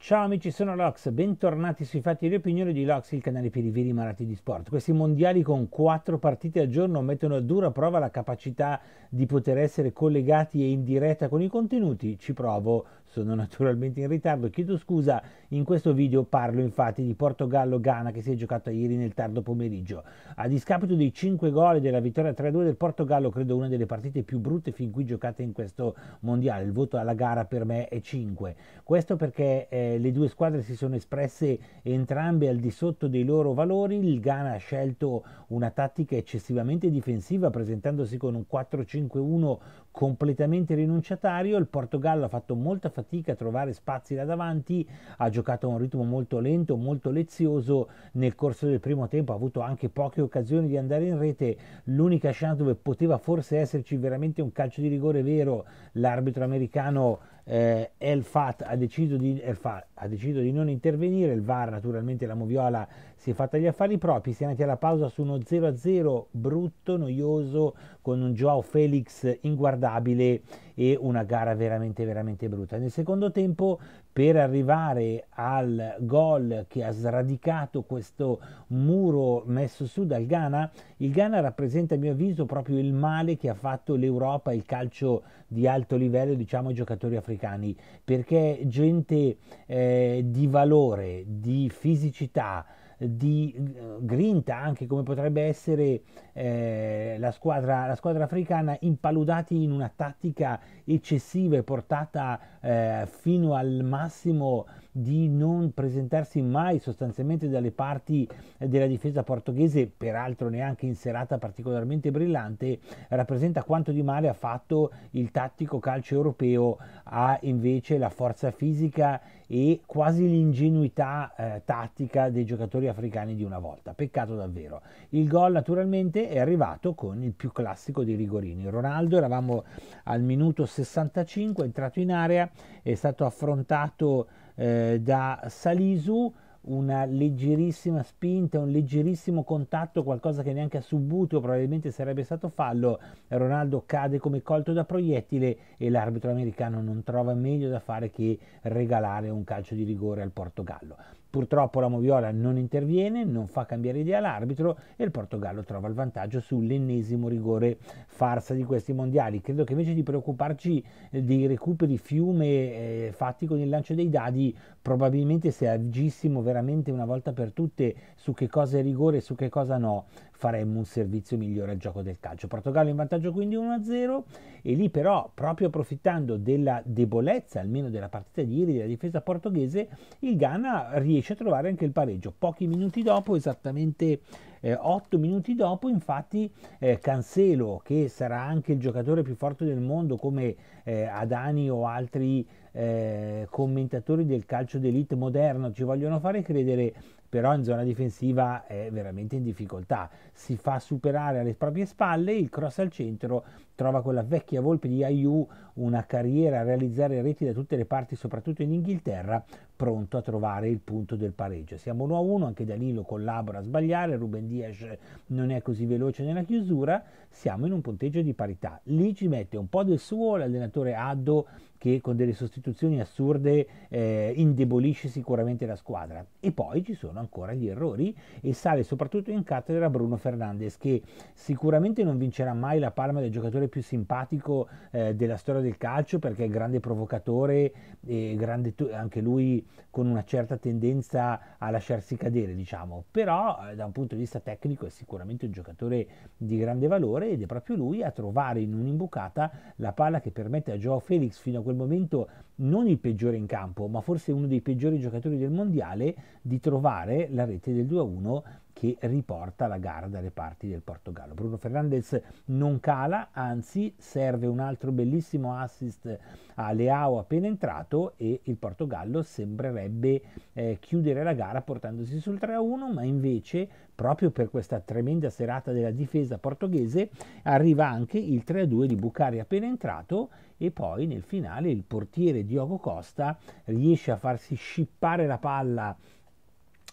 Ciao amici, sono Lox, bentornati sui fatti e le opinioni di Lox, il canale per i veri malati di sport. Questi mondiali con quattro partite al giorno mettono a dura prova la capacità di poter essere collegati e in diretta con i contenuti. Ci provo, sono naturalmente in ritardo, chiedo scusa. In questo video parlo infatti di Portogallo-Ghana che si è giocato ieri nel tardo pomeriggio. A discapito dei 5 gol e della vittoria 3-2 del Portogallo, credo una delle partite più brutte fin qui giocate in questo mondiale. Il voto alla gara per me è 5. Questo perché... Eh, le due squadre si sono espresse entrambe al di sotto dei loro valori, il Ghana ha scelto una tattica eccessivamente difensiva presentandosi con un 4-5-1 completamente rinunciatario, il Portogallo ha fatto molta fatica a trovare spazi da davanti, ha giocato a un ritmo molto lento, molto lezioso, nel corso del primo tempo ha avuto anche poche occasioni di andare in rete, l'unica chance dove poteva forse esserci veramente un calcio di rigore vero, l'arbitro americano eh, El Fat ha deciso di El Fat, ha deciso di non intervenire, il VAR naturalmente la Moviola si è fatta gli affari propri, si è andati alla pausa su uno 0-0 brutto, noioso, con un Joao Felix inguardabile e una gara veramente veramente brutta. Nel secondo tempo per arrivare al gol che ha sradicato questo muro messo su dal Ghana, il Ghana rappresenta a mio avviso proprio il male che ha fatto l'Europa, il calcio di alto livello, diciamo ai giocatori africani, perché gente... Eh, eh, di valore, di fisicità, di eh, grinta anche come potrebbe essere eh, la, squadra, la squadra africana impaludati in una tattica eccessiva e portata eh, fino al massimo di non presentarsi mai sostanzialmente dalle parti eh, della difesa portoghese, peraltro neanche in serata particolarmente brillante, rappresenta quanto di male ha fatto il tattico calcio europeo a invece la forza fisica e quasi l'ingenuità eh, tattica dei giocatori africani di una volta. Peccato davvero. Il gol naturalmente è arrivato con il più classico di rigorini. Ronaldo, eravamo al minuto 65, è entrato in area, è stato affrontato eh, da Salisu, una leggerissima spinta, un leggerissimo contatto, qualcosa che neanche a Subuto probabilmente sarebbe stato fallo. Ronaldo cade come colto da proiettile e l'arbitro americano non trova meglio da fare che regalare un calcio di rigore al Portogallo. Purtroppo la Moviola non interviene, non fa cambiare idea l'arbitro e il Portogallo trova il vantaggio sull'ennesimo rigore farsa di questi mondiali. Credo che invece di preoccuparci eh, dei recuperi fiume eh, fatti con il lancio dei dadi, probabilmente se agissimo veramente una volta per tutte su che cosa è rigore e su che cosa no, faremmo un servizio migliore al gioco del calcio. Portogallo in vantaggio quindi 1-0 e lì però proprio approfittando della debolezza almeno della partita di ieri della difesa portoghese il Ghana riesce a trovare anche il pareggio. Pochi minuti dopo, esattamente eh, 8 minuti dopo infatti eh, Cancelo, che sarà anche il giocatore più forte del mondo come eh, Adani o altri eh, commentatori del calcio d'elite moderno ci vogliono fare credere, però in zona difensiva è veramente in difficoltà. Si fa superare alle proprie spalle, il cross al centro trova quella vecchia volpe di Ayu, una carriera a realizzare reti da tutte le parti, soprattutto in Inghilterra, pronto a trovare il punto del pareggio. Siamo 1-1, anche Danilo collabora a sbagliare, Ruben Dias non è così veloce nella chiusura, siamo in un punteggio di parità. Lì ci mette un po' del suo l'allenatore Addo che con delle sostituzioni assurde eh, indebolisce sicuramente la squadra. E poi ci sono ancora gli errori e sale soprattutto in cattedra Bruno Fernandes che sicuramente non vincerà mai la palma del giocatore più simpatico eh, della storia del calcio perché è grande provocatore e grande to- anche lui con una certa tendenza a lasciarsi cadere, diciamo, però eh, da un punto di vista tecnico è sicuramente un giocatore di grande valore ed è proprio lui a trovare in un'imbucata la palla che permette a Joao Felix fino a quel momento non il peggiore in campo, ma forse uno dei peggiori giocatori del mondiale, di trovare la rete del 2-1 che riporta la gara dalle parti del Portogallo. Bruno Fernandes non cala, anzi serve un altro bellissimo assist a Leao appena entrato e il Portogallo sembrerebbe eh, chiudere la gara portandosi sul 3-1, ma invece proprio per questa tremenda serata della difesa portoghese arriva anche il 3-2 di Bucari appena entrato e poi nel finale il portiere Diogo Costa riesce a farsi scippare la palla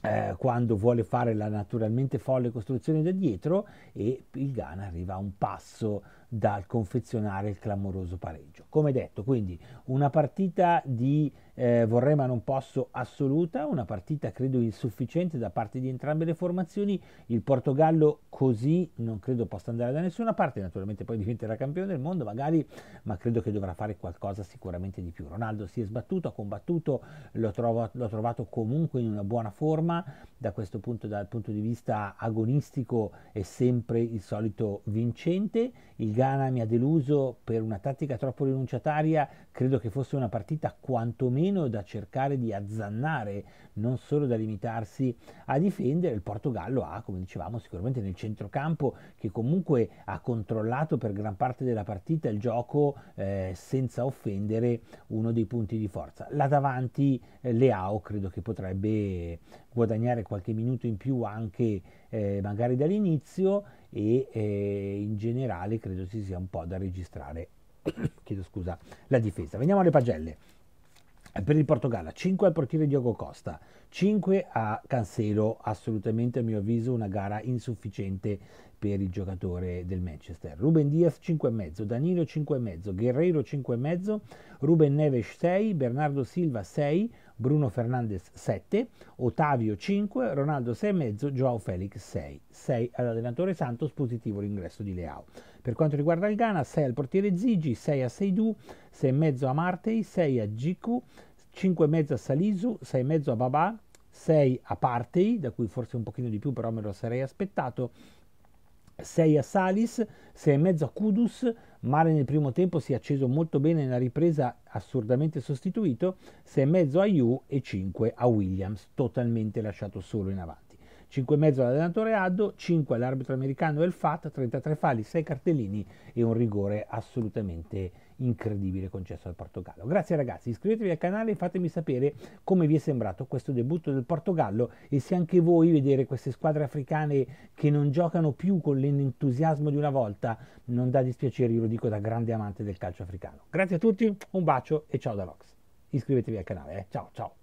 eh, quando vuole fare la naturalmente folle costruzione da dietro e il Ghana arriva a un passo dal confezionare il clamoroso pareggio. Come detto, quindi una partita di eh, vorrei ma non posso assoluta, una partita credo insufficiente da parte di entrambe le formazioni, il Portogallo così non credo possa andare da nessuna parte, naturalmente poi diventerà campione del mondo magari, ma credo che dovrà fare qualcosa sicuramente di più. Ronaldo si è sbattuto, ha combattuto, l'ho, trovo, l'ho trovato comunque in una buona forma, da questo punto, dal punto di vista agonistico è sempre il solito vincente, il Ghana mi ha deluso per una tattica troppo rinunciataria, credo che fosse una partita quantomeno da cercare di azzannare, non solo da limitarsi a difendere. Il Portogallo ha, come dicevamo, sicuramente nel centrocampo che comunque ha controllato per gran parte della partita il gioco eh, senza offendere uno dei punti di forza. Là davanti eh, Leao credo che potrebbe guadagnare qualche minuto in più anche eh, magari dall'inizio e eh, in generale credo si sia un po' da registrare chiedo scusa, la difesa. Veniamo alle pagelle. Per il Portogallo 5 al portiere Diogo Costa, 5 a Cancelo, assolutamente a mio avviso una gara insufficiente per il giocatore del Manchester. Ruben Diaz 5,5, Danilo 5,5, Guerrero 5,5, Ruben Neves 6, Bernardo Silva 6, Bruno Fernandes 7, Ottavio 5, Ronaldo 6,5, Joao Felix 6. 6 all'allenatore Santos, positivo l'ingresso di Leao. Per quanto riguarda il Ghana, 6 al portiere Zigi, 6 a Seidou, 6,5 a Martei, 6 a Giku, 5,5 a Salisu, 6,5 a Babà, 6 a Partei, da cui forse un pochino di più però me lo sarei aspettato, 6 a Salis, 6,5 a Kudus, Mare nel primo tempo si è acceso molto bene nella ripresa assurdamente sostituito, 6,5 a Yu e 5 a Williams, totalmente lasciato solo in avanti. 5,5 all'allenatore Addo, 5 all'arbitro americano El Fat, 33 falli, 6 cartellini e un rigore assolutamente incredibile concesso al Portogallo. Grazie ragazzi, iscrivetevi al canale e fatemi sapere come vi è sembrato questo debutto del Portogallo e se anche voi vedere queste squadre africane che non giocano più con l'entusiasmo di una volta non dà dispiacere, io lo dico da grande amante del calcio africano. Grazie a tutti, un bacio e ciao da Lox. Iscrivetevi al canale, eh? ciao ciao.